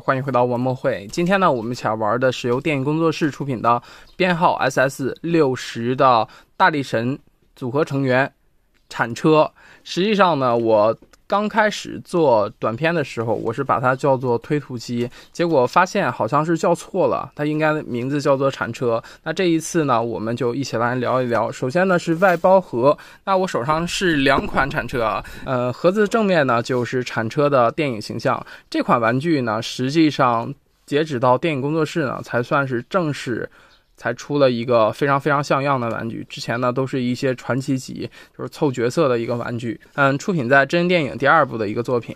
欢迎回到文梦会。今天呢，我们想来玩的是由电影工作室出品的编号 SS 六十的大力神组合成员铲车。实际上呢，我。刚开始做短片的时候，我是把它叫做推土机，结果发现好像是叫错了，它应该名字叫做铲车。那这一次呢，我们就一起来聊一聊。首先呢是外包盒，那我手上是两款铲车啊。呃，盒子正面呢就是铲车的电影形象。这款玩具呢，实际上截止到电影工作室呢才算是正式。才出了一个非常非常像样的玩具，之前呢都是一些传奇级，就是凑角色的一个玩具。嗯，出品在真人电影第二部的一个作品，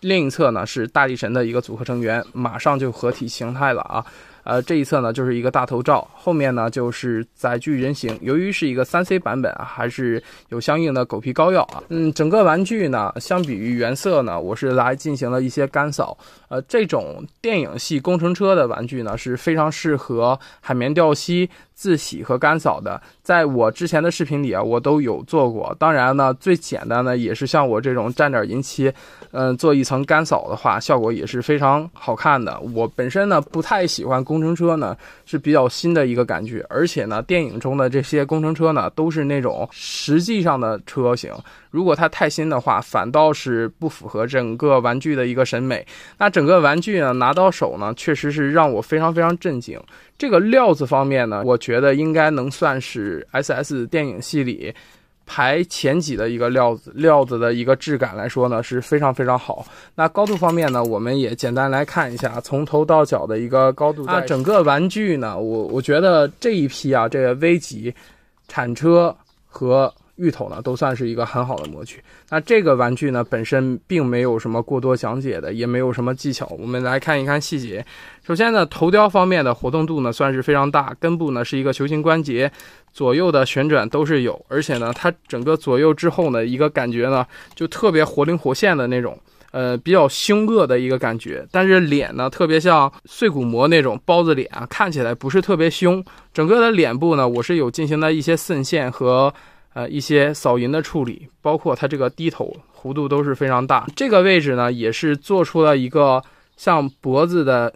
另一侧呢是大力神的一个组合成员，马上就合体形态了啊。呃，这一侧呢就是一个大头照，后面呢就是载具人形。由于是一个三 C 版本啊，还是有相应的狗皮膏药啊。嗯，整个玩具呢，相比于原色呢，我是来进行了一些干扫。呃，这种电影系工程车的玩具呢，是非常适合海绵掉漆。自洗和干扫的，在我之前的视频里啊，我都有做过。当然呢，最简单的也是像我这种蘸点银漆，嗯，做一层干扫的话，效果也是非常好看的。我本身呢不太喜欢工程车呢，是比较新的一个感觉。而且呢，电影中的这些工程车呢，都是那种实际上的车型。如果它太新的话，反倒是不符合整个玩具的一个审美。那整个玩具呢，拿到手呢，确实是让我非常非常震惊。这个料子方面呢，我觉。觉得应该能算是 S S 电影系里排前几的一个料子，料子的一个质感来说呢，是非常非常好。那高度方面呢，我们也简单来看一下，从头到脚的一个高度。那整个玩具呢，我我觉得这一批啊，这个 V 级铲车和。芋头呢，都算是一个很好的模具。那这个玩具呢，本身并没有什么过多讲解的，也没有什么技巧。我们来看一看细节。首先呢，头雕方面的活动度呢，算是非常大。根部呢是一个球形关节，左右的旋转都是有。而且呢，它整个左右之后呢，一个感觉呢，就特别活灵活现的那种。呃，比较凶恶的一个感觉。但是脸呢，特别像碎骨魔那种包子脸啊，看起来不是特别凶。整个的脸部呢，我是有进行了一些渗线和。呃，一些扫银的处理，包括它这个低头弧度都是非常大。这个位置呢，也是做出了一个像脖子的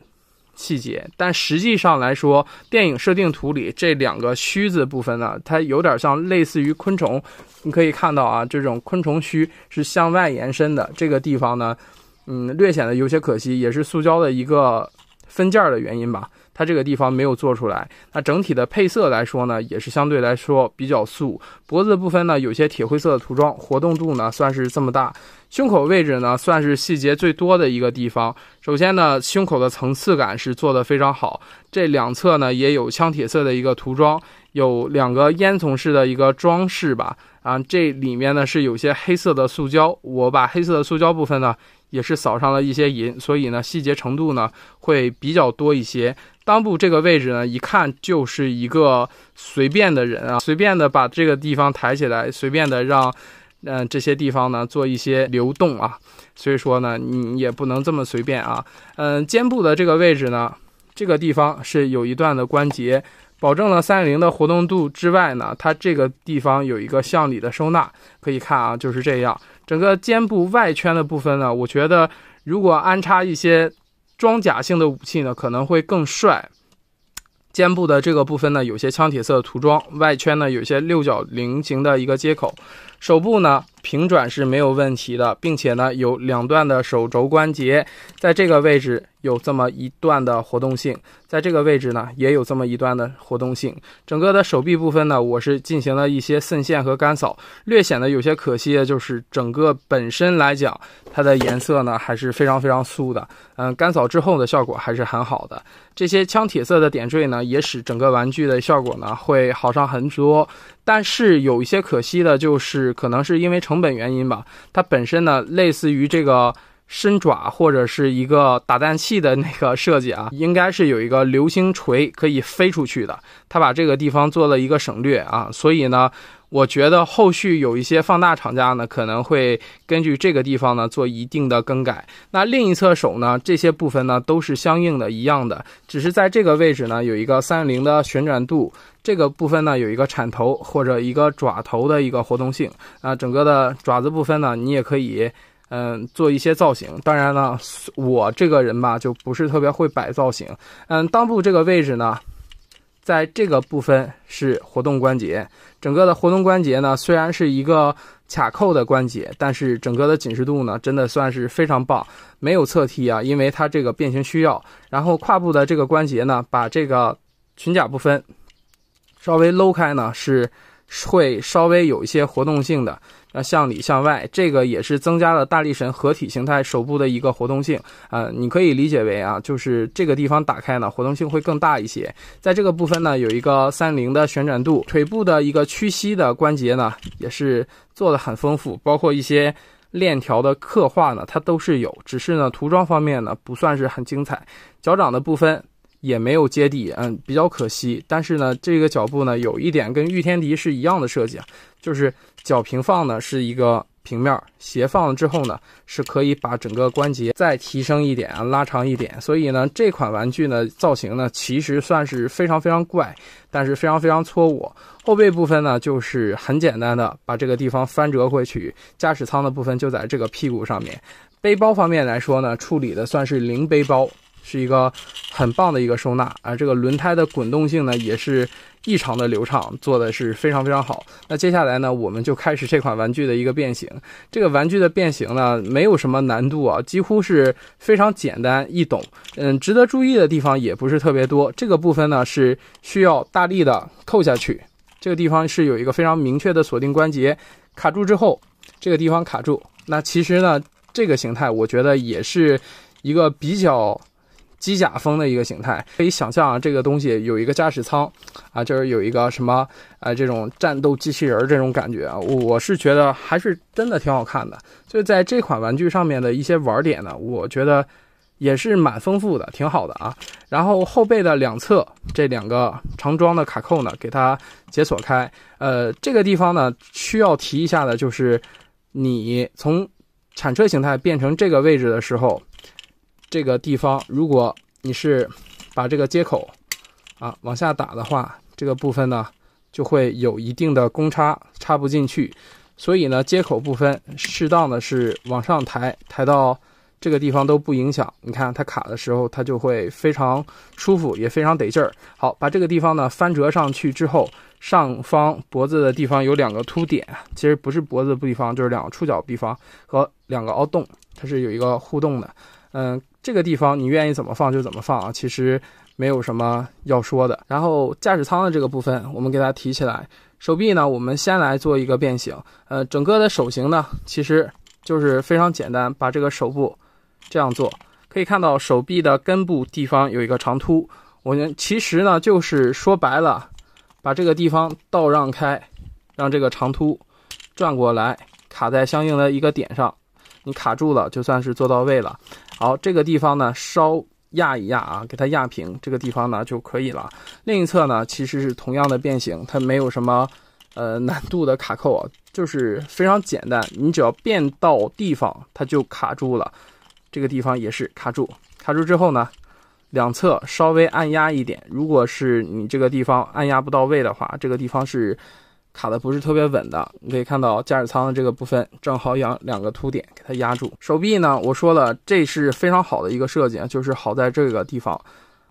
细节。但实际上来说，电影设定图里这两个须子部分呢，它有点像类似于昆虫。你可以看到啊，这种昆虫须是向外延伸的。这个地方呢，嗯，略显得有些可惜，也是塑胶的一个分件的原因吧。它这个地方没有做出来。那整体的配色来说呢，也是相对来说比较素。脖子部分呢，有些铁灰色的涂装，活动度呢算是这么大。胸口位置呢，算是细节最多的一个地方。首先呢，胸口的层次感是做的非常好。这两侧呢，也有枪铁色的一个涂装，有两个烟囱式的一个装饰吧。啊，这里面呢是有些黑色的塑胶。我把黑色的塑胶部分呢。也是扫上了一些银，所以呢，细节程度呢会比较多一些。裆部这个位置呢，一看就是一个随便的人啊，随便的把这个地方抬起来，随便的让，嗯，这些地方呢做一些流动啊。所以说呢，你也不能这么随便啊。嗯，肩部的这个位置呢，这个地方是有一段的关节，保证了三零的活动度之外呢，它这个地方有一个向里的收纳，可以看啊，就是这样。整个肩部外圈的部分呢，我觉得如果安插一些装甲性的武器呢，可能会更帅。肩部的这个部分呢，有些枪铁色的涂装，外圈呢有些六角菱形的一个接口。手部呢，平转是没有问题的，并且呢，有两段的手肘关节，在这个位置有这么一段的活动性，在这个位置呢，也有这么一段的活动性。整个的手臂部分呢，我是进行了一些渗线和干扫，略显得有些可惜的就是，整个本身来讲，它的颜色呢还是非常非常素的。嗯，干扫之后的效果还是很好的。这些枪铁色的点缀呢，也使整个玩具的效果呢会好上很多。但是有一些可惜的，就是可能是因为成本原因吧，它本身呢，类似于这个伸爪或者是一个打蛋器的那个设计啊，应该是有一个流星锤可以飞出去的，它把这个地方做了一个省略啊，所以呢。我觉得后续有一些放大厂家呢，可能会根据这个地方呢做一定的更改。那另一侧手呢，这些部分呢都是相应的一样的，只是在这个位置呢有一个三零的旋转度，这个部分呢有一个铲头或者一个爪头的一个活动性。啊，整个的爪子部分呢，你也可以嗯做一些造型。当然呢，我这个人吧就不是特别会摆造型。嗯，裆部这个位置呢。在这个部分是活动关节，整个的活动关节呢，虽然是一个卡扣的关节，但是整个的紧实度呢，真的算是非常棒，没有侧踢啊，因为它这个变形需要。然后胯部的这个关节呢，把这个裙甲部分稍微搂开呢，是。会稍微有一些活动性的，呃，向里向外，这个也是增加了大力神合体形态手部的一个活动性，呃，你可以理解为啊，就是这个地方打开呢，活动性会更大一些。在这个部分呢，有一个三零的旋转度，腿部的一个屈膝的关节呢，也是做的很丰富，包括一些链条的刻画呢，它都是有。只是呢，涂装方面呢，不算是很精彩。脚掌的部分。也没有接地，嗯，比较可惜。但是呢，这个脚步呢，有一点跟御天敌是一样的设计，就是脚平放呢是一个平面，斜放之后呢是可以把整个关节再提升一点啊，拉长一点。所以呢，这款玩具呢造型呢其实算是非常非常怪，但是非常非常戳我。后背部分呢就是很简单的把这个地方翻折回去，驾驶舱的部分就在这个屁股上面。背包方面来说呢，处理的算是零背包。是一个很棒的一个收纳啊！这个轮胎的滚动性呢，也是异常的流畅，做的是非常非常好。那接下来呢，我们就开始这款玩具的一个变形。这个玩具的变形呢，没有什么难度啊，几乎是非常简单易懂。嗯，值得注意的地方也不是特别多。这个部分呢，是需要大力的扣下去。这个地方是有一个非常明确的锁定关节，卡住之后，这个地方卡住。那其实呢，这个形态我觉得也是一个比较。机甲风的一个形态，可以想象啊，这个东西有一个驾驶舱，啊，就是有一个什么，啊，这种战斗机器人儿这种感觉啊，我是觉得还是真的挺好看的。所以在这款玩具上面的一些玩点呢，我觉得也是蛮丰富的，挺好的啊。然后后背的两侧这两个长装的卡扣呢，给它解锁开。呃，这个地方呢需要提一下的就是，你从铲车形态变成这个位置的时候。这个地方，如果你是把这个接口啊往下打的话，这个部分呢就会有一定的公差，插不进去。所以呢，接口部分适当的是往上抬，抬到这个地方都不影响。你看它卡的时候，它就会非常舒服，也非常得劲儿。好，把这个地方呢翻折上去之后，上方脖子的地方有两个凸点，其实不是脖子的地方，就是两个触角地方和两个凹洞，它是有一个互动的。嗯。这个地方你愿意怎么放就怎么放啊，其实没有什么要说的。然后驾驶舱的这个部分，我们给它提起来，手臂呢，我们先来做一个变形。呃，整个的手型呢，其实就是非常简单，把这个手部这样做，可以看到手臂的根部地方有一个长突，我们其实呢就是说白了，把这个地方倒让开，让这个长突转过来卡在相应的一个点上。你卡住了，就算是做到位了。好，这个地方呢，稍压一压啊，给它压平，这个地方呢就可以了。另一侧呢，其实是同样的变形，它没有什么呃难度的卡扣啊，就是非常简单，你只要变到地方，它就卡住了。这个地方也是卡住，卡住之后呢，两侧稍微按压一点。如果是你这个地方按压不到位的话，这个地方是。卡的不是特别稳的，你可以看到驾驶舱的这个部分正好有两个凸点给它压住。手臂呢，我说了，这是非常好的一个设计啊，就是好在这个地方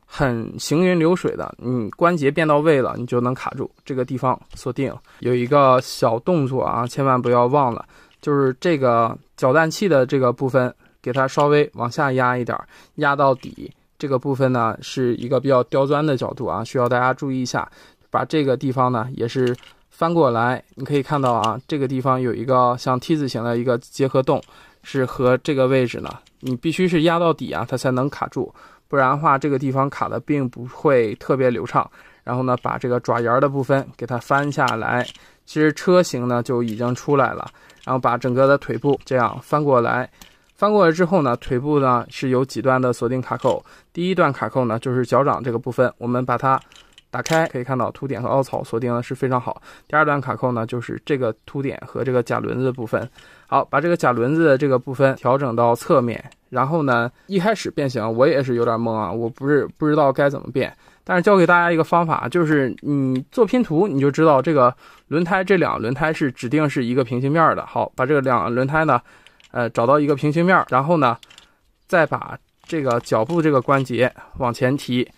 很行云流水的，你关节变到位了，你就能卡住。这个地方锁定有一个小动作啊，千万不要忘了，就是这个搅蛋器的这个部分，给它稍微往下压一点，压到底。这个部分呢是一个比较刁钻的角度啊，需要大家注意一下，把这个地方呢也是。翻过来，你可以看到啊，这个地方有一个像 T 字形的一个结合洞，是和这个位置呢，你必须是压到底啊，它才能卡住，不然的话，这个地方卡的并不会特别流畅。然后呢，把这个爪沿的部分给它翻下来，其实车型呢就已经出来了。然后把整个的腿部这样翻过来，翻过来之后呢，腿部呢是有几段的锁定卡扣，第一段卡扣呢就是脚掌这个部分，我们把它。打开可以看到凸点和凹槽锁定的是非常好。第二段卡扣呢，就是这个凸点和这个假轮子的部分。好，把这个假轮子的这个部分调整到侧面。然后呢，一开始变形我也是有点懵啊，我不是不知道该怎么变。但是教给大家一个方法，就是你做拼图你就知道这个轮胎这两轮胎是指定是一个平行面的。好，把这个两轮胎呢，呃，找到一个平行面，然后呢，再把这个脚部这个关节往前提，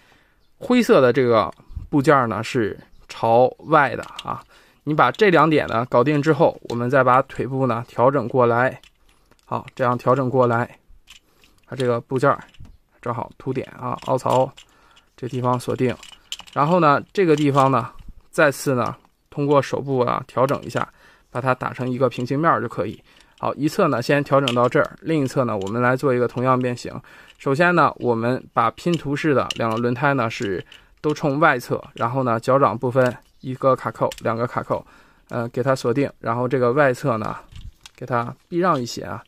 灰色的这个。部件呢是朝外的啊，你把这两点呢搞定之后，我们再把腿部呢调整过来。好，这样调整过来，它这个部件正好凸点啊凹槽这地方锁定，然后呢这个地方呢再次呢通过手部啊调整一下，把它打成一个平行面就可以。好，一侧呢先调整到这儿，另一侧呢我们来做一个同样变形。首先呢我们把拼图式的两个轮胎呢是。都冲外侧，然后呢，脚掌部分一个卡扣，两个卡扣，呃，给它锁定，然后这个外侧呢，给它避让一些啊。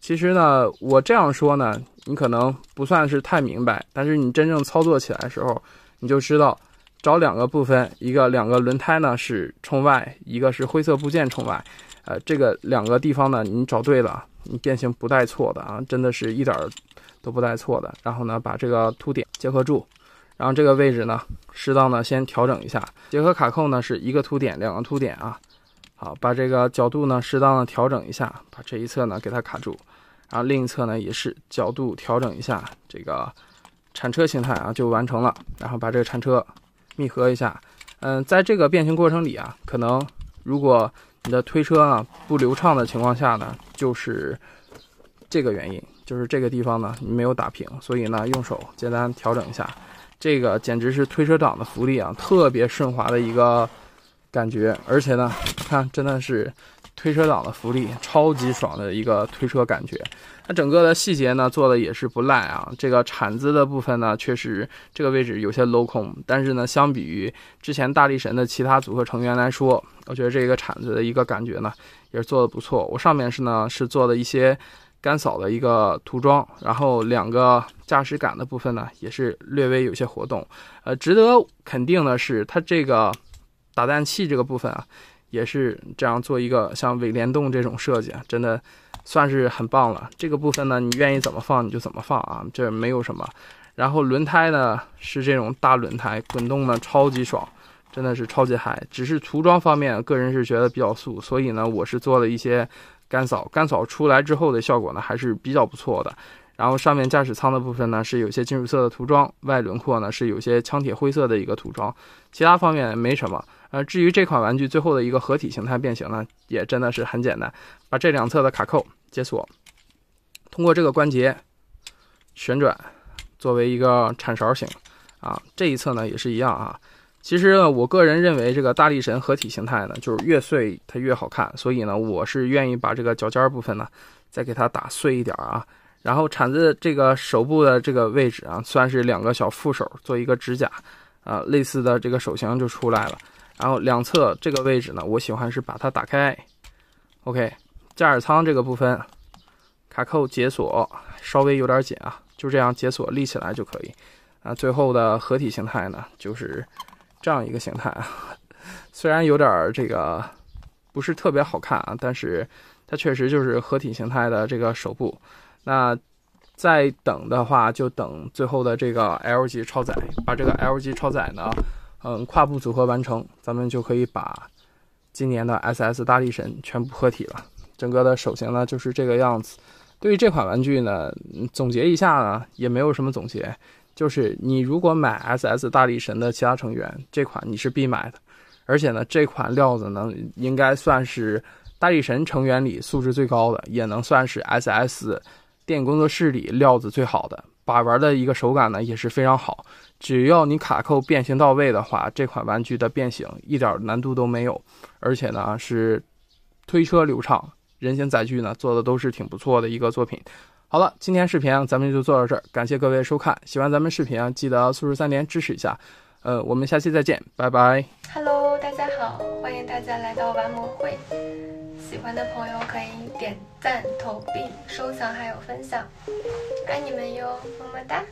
其实呢，我这样说呢，你可能不算是太明白，但是你真正操作起来的时候，你就知道找两个部分，一个两个轮胎呢是冲外，一个是灰色部件冲外，呃，这个两个地方呢，你找对了，你变形不带错的啊，真的是一点儿都不带错的。然后呢，把这个凸点结合住。然后这个位置呢，适当的先调整一下，结合卡扣呢是一个凸点，两个凸点啊。好，把这个角度呢适当的调整一下，把这一侧呢给它卡住，然后另一侧呢也是角度调整一下，这个铲车形态啊就完成了。然后把这个铲车密合一下。嗯，在这个变形过程里啊，可能如果你的推车呢不流畅的情况下呢，就是这个原因，就是这个地方呢你没有打平，所以呢用手简单调整一下。这个简直是推车党的福利啊，特别顺滑的一个感觉，而且呢，看真的是推车党的福利，超级爽的一个推车感觉。那整个的细节呢做的也是不赖啊，这个铲子的部分呢，确实这个位置有些镂空，但是呢，相比于之前大力神的其他组合成员来说，我觉得这个铲子的一个感觉呢也是做的不错。我上面是呢是做的一些。干扫的一个涂装，然后两个驾驶杆的部分呢，也是略微有些活动。呃，值得肯定的是，它这个打蛋器这个部分啊，也是这样做一个像尾联动这种设计，啊，真的算是很棒了。这个部分呢，你愿意怎么放你就怎么放啊，这没有什么。然后轮胎呢是这种大轮胎，滚动呢超级爽，真的是超级嗨。只是涂装方面，个人是觉得比较素，所以呢，我是做了一些。干扫干扫出来之后的效果呢，还是比较不错的。然后上面驾驶舱的部分呢，是有些金属色的涂装，外轮廓呢是有些枪铁灰色的一个涂装，其他方面没什么。呃，至于这款玩具最后的一个合体形态变形呢，也真的是很简单，把这两侧的卡扣解锁，通过这个关节旋转，作为一个铲勺型。啊，这一侧呢也是一样啊。其实呢，我个人认为这个大力神合体形态呢，就是越碎它越好看，所以呢，我是愿意把这个脚尖部分呢，再给它打碎一点啊，然后铲子这个手部的这个位置啊，算是两个小副手做一个指甲，啊，类似的这个手型就出来了。然后两侧这个位置呢，我喜欢是把它打开。OK，驾驶舱这个部分卡扣解锁，稍微有点紧啊，就这样解锁立起来就可以。啊，最后的合体形态呢，就是。这样一个形态啊，虽然有点儿这个不是特别好看啊，但是它确实就是合体形态的这个手部。那再等的话，就等最后的这个 L 级超载，把这个 L 级超载呢，嗯，跨步组合完成，咱们就可以把今年的 SS 大力神全部合体了。整个的手型呢就是这个样子。对于这款玩具呢，总结一下呢，也没有什么总结。就是你如果买 SS 大力神的其他成员，这款你是必买的。而且呢，这款料子呢，应该算是大力神成员里素质最高的，也能算是 SS 电影工作室里料子最好的。把玩的一个手感呢也是非常好。只要你卡扣变形到位的话，这款玩具的变形一点难度都没有。而且呢是推车流畅，人形载具呢做的都是挺不错的一个作品。好了，今天视频咱们就做到这儿，感谢各位收看。喜欢咱们视频啊，记得素质三连支持一下。呃，我们下期再见，拜拜。Hello，大家好，欢迎大家来到玩魔会。喜欢的朋友可以点赞、投币、收藏，还有分享。爱你们哟，么么哒。